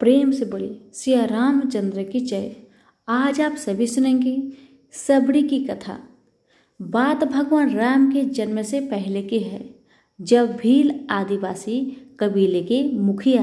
प्रेम से बोली सिया रामचंद्र की जय आज आप सभी सुनेंगे सबरी की कथा बात भगवान राम के जन्म से पहले की है जब भील आदिवासी कबीले के मुखिया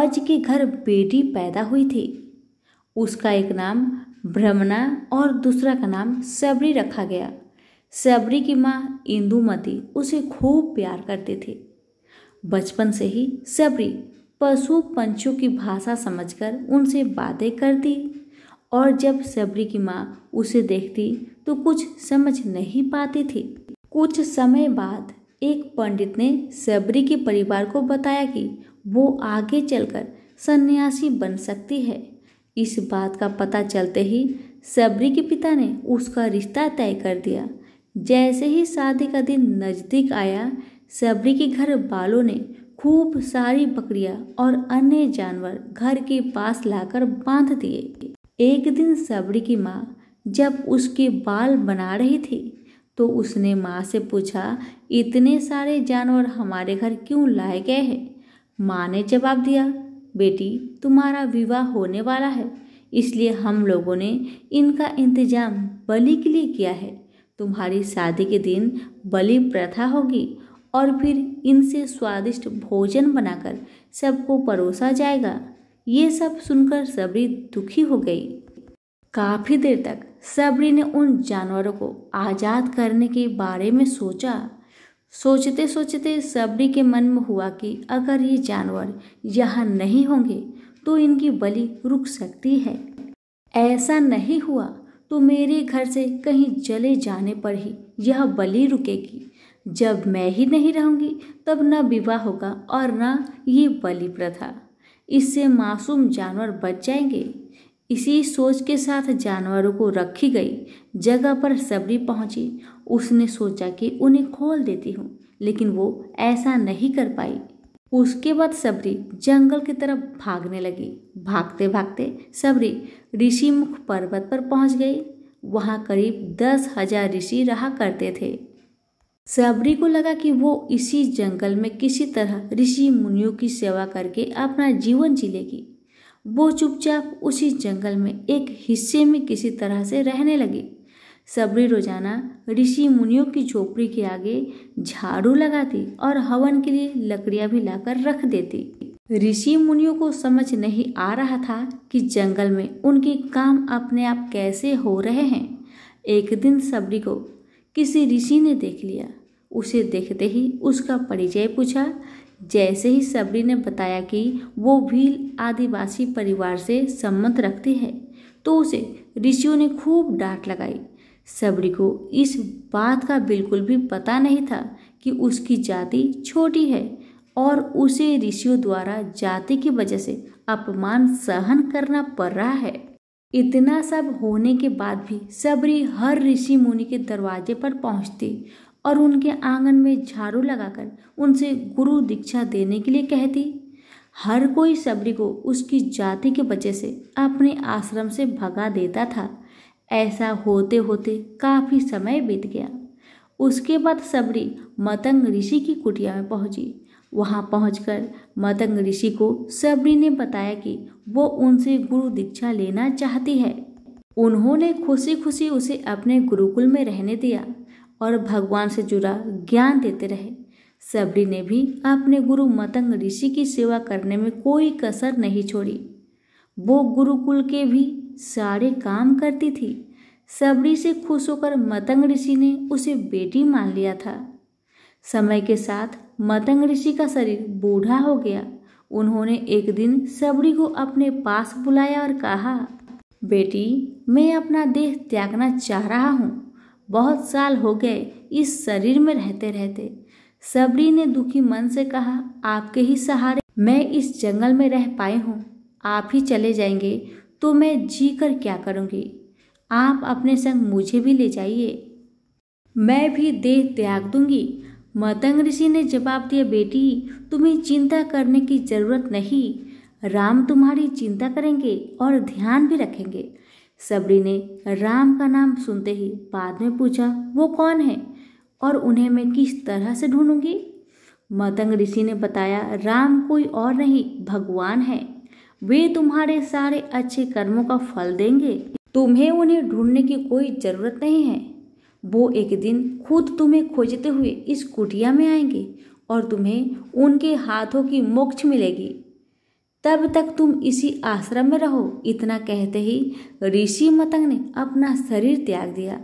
अज के घर बेटी पैदा हुई थी उसका एक नाम भ्रमणा और दूसरा का नाम सबरी रखा गया सबरी की माँ इंदुमती उसे खूब प्यार करती थी बचपन से ही सबरी पशु पंछियों की भाषा समझकर उनसे बातें करती और जब सबरी की माँ उसे देखती तो कुछ समझ नहीं पाती थी कुछ समय बाद एक पंडित ने सबरी के परिवार को बताया कि वो आगे चलकर सन्यासी बन सकती है इस बात का पता चलते ही सबरी के पिता ने उसका रिश्ता तय कर दिया जैसे ही शादी का दिन नज़दीक आया सबरी के घर वालों ने खूब सारी बकरियां और अन्य जानवर घर के पास लाकर बांध दिए एक दिन सबरी की माँ जब उसके बाल बना रही थी तो उसने माँ से पूछा इतने सारे जानवर हमारे घर क्यों लाए गए हैं माँ ने जवाब दिया बेटी तुम्हारा विवाह होने वाला है इसलिए हम लोगों ने इनका इंतजाम बलि के लिए किया है तुम्हारी शादी के दिन बलि प्रथा होगी और फिर इनसे स्वादिष्ट भोजन बनाकर सबको परोसा जाएगा ये सब सुनकर सबरी दुखी हो गई काफ़ी देर तक सबरी ने उन जानवरों को आज़ाद करने के बारे में सोचा सोचते सोचते सबरी के मन में हुआ कि अगर ये जानवर यहाँ नहीं होंगे तो इनकी बलि रुक सकती है ऐसा नहीं हुआ तो मेरे घर से कहीं जले जाने पर ही यह बलि रुकेगी जब मैं ही नहीं रहूँगी तब न विवाह होगा और न ये बलि प्रथा इससे मासूम जानवर बच जाएंगे इसी सोच के साथ जानवरों को रखी गई जगह पर सबरी पहुंची उसने सोचा कि उन्हें खोल देती हूँ लेकिन वो ऐसा नहीं कर पाई उसके बाद सबरी जंगल की तरफ भागने लगी भागते भागते सबरी ऋषिमुख पर्वत पर पहुंच गई वहाँ करीब दस हजार ऋषि रहा करते थे सबरी को लगा कि वो इसी जंगल में किसी तरह ऋषि मुनियों की सेवा करके अपना जीवन जी लेगी वो चुपचाप उसी जंगल में एक हिस्से में किसी तरह से रहने लगी सबरी रोजाना ऋषि मुनियों की झोपड़ी के आगे झाड़ू लगाती और हवन के लिए लकड़ियां भी लाकर रख देती ऋषि मुनियों को समझ नहीं आ रहा था कि जंगल में उनके काम अपने आप कैसे हो रहे हैं एक दिन सबरी को किसी ऋषि ने देख लिया उसे देखते ही उसका परिचय पूछा जैसे ही सबरी ने बताया कि वो भील आदिवासी परिवार से संबंध रखती है तो उसे ऋषियों ने खूब डांट लगाई सबरी को इस बात का बिल्कुल भी पता नहीं था कि उसकी जाति छोटी है और उसे ऋषियों द्वारा जाति की वजह से अपमान सहन करना पड़ रहा है इतना सब होने के बाद भी सबरी हर ऋषि मुनि के दरवाजे पर पहुंचती और उनके आंगन में झाड़ू लगाकर उनसे गुरु दीक्षा देने के लिए कहती हर कोई सबरी को उसकी जाति के वजह से अपने आश्रम से भगा देता था ऐसा होते होते काफ़ी समय बीत गया उसके बाद सबरी मतंग ऋषि की कुटिया में पहुंची वहाँ कर मदंग ऋषि को सबरी ने बताया कि वो उनसे गुरु दीक्षा लेना चाहती है उन्होंने खुशी खुशी उसे अपने गुरुकुल में रहने दिया और भगवान से जुड़ा ज्ञान देते रहे सबरी ने भी अपने गुरु मतंग ऋषि की सेवा करने में कोई कसर नहीं छोड़ी वो गुरुकुल के भी सारे काम करती थी सबरी से खुश होकर मतंग ऋषि ने उसे बेटी मान लिया था समय के साथ मतंग ऋषि का शरीर बूढ़ा हो गया उन्होंने एक दिन सबरी को अपने पास बुलाया और कहा बेटी मैं अपना देह त्यागना चाह रहा हूँ बहुत साल हो गए इस शरीर में रहते रहते सबरी ने दुखी मन से कहा आपके ही सहारे मैं इस जंगल में रह पाए हूँ आप ही चले जाएंगे तो मैं जी कर क्या करूँगी आप अपने संग मुझे भी ले जाइए मैं भी देह त्याग दूंगी मतंग ऋषि ने जवाब दिया बेटी तुम्हें चिंता करने की जरूरत नहीं राम तुम्हारी चिंता करेंगे और ध्यान भी रखेंगे सबरी ने राम का नाम सुनते ही बाद में पूछा वो कौन है और उन्हें मैं किस तरह से ढूंढूंगी मतंग ऋषि ने बताया राम कोई और नहीं भगवान है वे तुम्हारे सारे अच्छे कर्मों का फल देंगे तुम्हें उन्हें ढूंढने की कोई ज़रूरत नहीं है वो एक दिन खुद तुम्हें खोजते हुए इस कुटिया में आएंगे और तुम्हें उनके हाथों की मोक्ष मिलेगी तब तक तुम इसी आश्रम में रहो इतना कहते ही ऋषि मतंग ने अपना शरीर त्याग दिया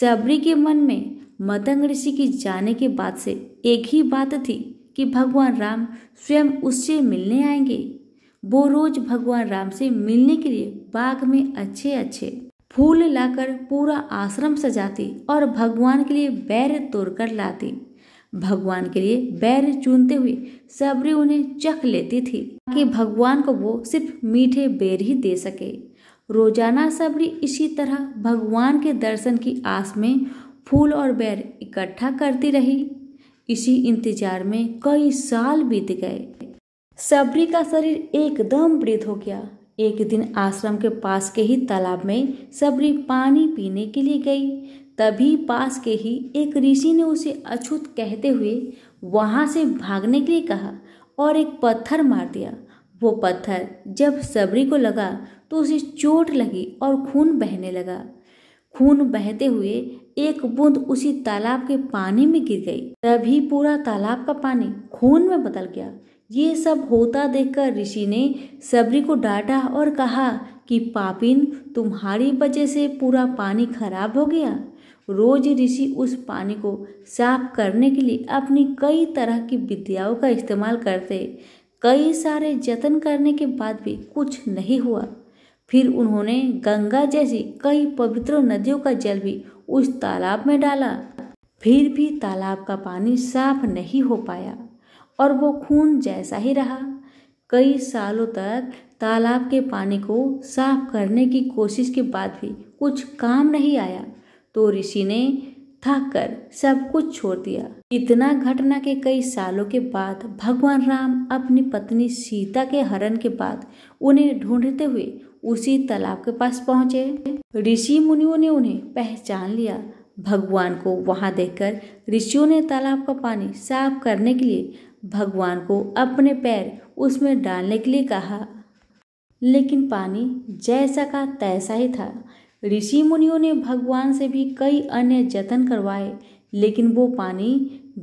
सबरी के मन में मतंग ऋषि की जाने के बाद से एक ही बात थी कि भगवान राम स्वयं उससे मिलने आएंगे वो रोज भगवान राम से मिलने के लिए बाग में अच्छे अच्छे फूल लाकर पूरा आश्रम सजाती और भगवान के लिए बैर तोड़कर लाती भगवान के लिए बैर चुनते हुए सबरी उन्हें चख लेती थी ताकि भगवान को वो सिर्फ मीठे बेर ही दे सके रोजाना सबरी इसी तरह भगवान के दर्शन की आस में फूल और बैर इकट्ठा करती रही इसी इंतजार में कई साल बीत गए सबरी का शरीर एकदम वृद्ध हो गया एक दिन आश्रम के पास के ही तालाब में सबरी पानी पीने के लिए गई तभी पास के ही एक ऋषि ने उसे अछूत कहते हुए वहाँ से भागने के लिए कहा और एक पत्थर मार दिया वो पत्थर जब सबरी को लगा तो उसे चोट लगी और खून बहने लगा खून बहते हुए एक बूंद उसी तालाब के पानी में गिर गई तभी पूरा तालाब का पानी खून में बदल गया ये सब होता देखकर ऋषि ने सबरी को डांटा और कहा कि पापिन तुम्हारी वजह से पूरा पानी खराब हो गया रोज ऋषि उस पानी को साफ करने के लिए अपनी कई तरह की विद्याओं का इस्तेमाल करते कई सारे जतन करने के बाद भी कुछ नहीं हुआ फिर उन्होंने गंगा जैसी कई पवित्र नदियों का जल भी उस तालाब में डाला फिर भी तालाब का पानी साफ नहीं हो पाया और वो खून जैसा ही रहा कई सालों तक तालाब के पानी को साफ करने की कोशिश के बाद भी कुछ काम नहीं आया तो ऋषि ने थक कर सब कुछ छोड़ दिया इतना घटना के कई सालों के बाद भगवान राम अपनी पत्नी सीता के हरण के बाद उन्हें ढूंढते हुए उसी तालाब के पास पहुंचे ऋषि मुनियों ने उन्हें पहचान लिया भगवान को वहां देखकर ऋषियों ने तालाब का पानी साफ करने के लिए भगवान को अपने पैर उसमें डालने के लिए कहा लेकिन पानी जैसा का तैसा ही था ऋषि मुनियों ने भगवान से भी कई अन्य जतन करवाए लेकिन वो पानी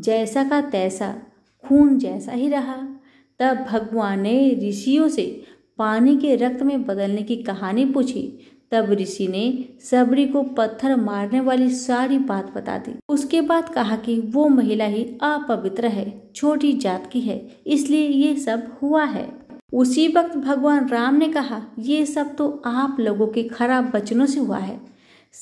जैसा का तैसा खून जैसा ही रहा तब भगवान ने ऋषियों से पानी के रक्त में बदलने की कहानी पूछी तब ऋषि ने सबरी को पत्थर मारने वाली सारी बात बता दी उसके बाद कहा कि वो महिला ही अपवित्र है छोटी जात की है इसलिए ये सब हुआ है उसी वक्त भगवान राम ने कहा ये सब तो आप लोगों के खराब वचनों से हुआ है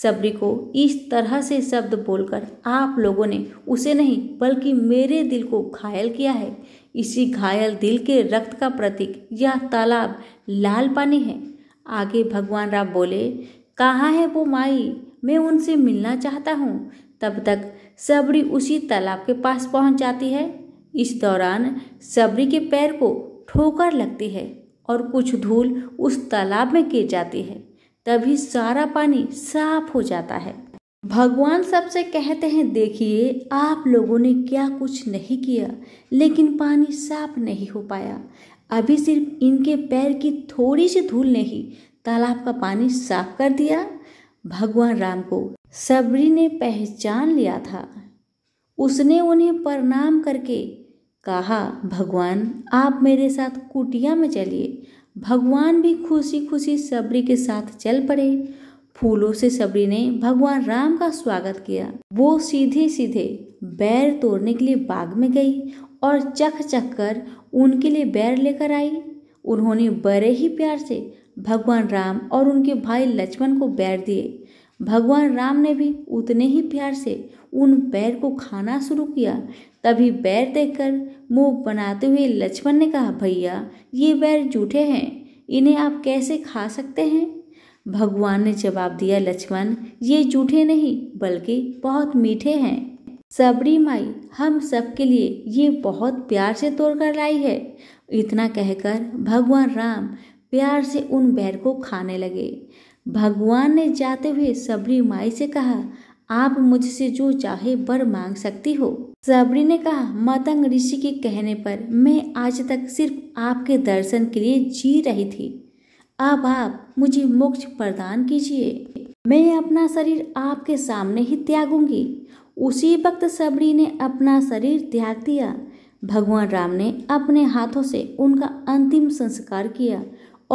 सबरी को इस तरह से शब्द बोलकर आप लोगों ने उसे नहीं बल्कि मेरे दिल को घायल किया है इसी घायल दिल के रक्त का प्रतीक यह तालाब लाल पानी है आगे भगवान राम बोले कहाँ है वो माई मैं उनसे मिलना चाहता हूँ तब तक सबरी उसी तालाब के पास पहुँच जाती है इस दौरान सबरी के पैर को ठोकर लगती है और कुछ धूल उस तालाब में गिर जाती है तभी सारा पानी साफ हो जाता है भगवान सबसे कहते हैं देखिए आप लोगों ने क्या कुछ नहीं किया लेकिन पानी साफ नहीं हो पाया अभी सिर्फ इनके पैर की थोड़ी सी धूल ने ही तालाब का पानी साफ कर दिया भगवान राम को सबरी ने पहचान लिया था उसने उन्हें प्रणाम करके कहा भगवान आप मेरे साथ कुटिया में चलिए भगवान भी खुशी खुशी सबरी के साथ चल पड़े फूलों से सबरी ने भगवान राम का स्वागत किया वो सीधे सीधे बैर तोड़ने के लिए बाग में गई और चख चख कर उनके लिए बैर लेकर आई उन्होंने बड़े ही प्यार से भगवान राम और उनके भाई लक्ष्मण को बैर दिए भगवान राम ने भी उतने ही प्यार से उन बैर को खाना शुरू किया तभी बैर देखकर मुंह बनाते हुए लक्ष्मण ने कहा भैया ये बैर जूठे हैं इन्हें आप कैसे खा सकते हैं भगवान ने जवाब दिया लक्ष्मण ये जूठे नहीं बल्कि बहुत मीठे हैं सबरी माई हम सबके लिए ये बहुत प्यार से तोड़ कर लाई है इतना कहकर भगवान राम प्यार से उन बैर को खाने लगे भगवान ने जाते हुए सबरी माई से कहा आप मुझसे जो चाहे बर मांग सकती हो सबरी ने कहा मतंग ऋषि के कहने पर मैं आज तक सिर्फ आपके दर्शन के लिए जी रही थी अब आप मुझे मोक्ष प्रदान कीजिए मैं अपना शरीर आपके सामने ही त्यागूंगी उसी वक्त सबरी ने अपना शरीर त्याग दिया भगवान राम ने अपने हाथों से उनका अंतिम संस्कार किया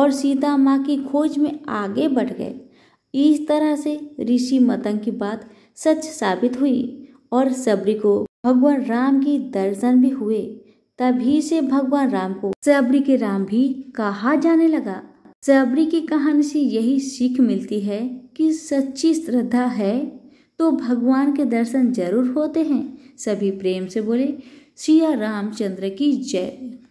और सीता माँ की खोज में आगे बढ़ गए इस तरह से ऋषि मतंग की बात सच साबित हुई और सबरी को भगवान राम की दर्शन भी हुए तभी से भगवान राम को सबरी के राम भी कहा जाने लगा सबरी की कहानी से यही सीख मिलती है कि सच्ची श्रद्धा है तो भगवान के दर्शन जरूर होते हैं सभी प्रेम से बोले सिया रामचंद्र की जय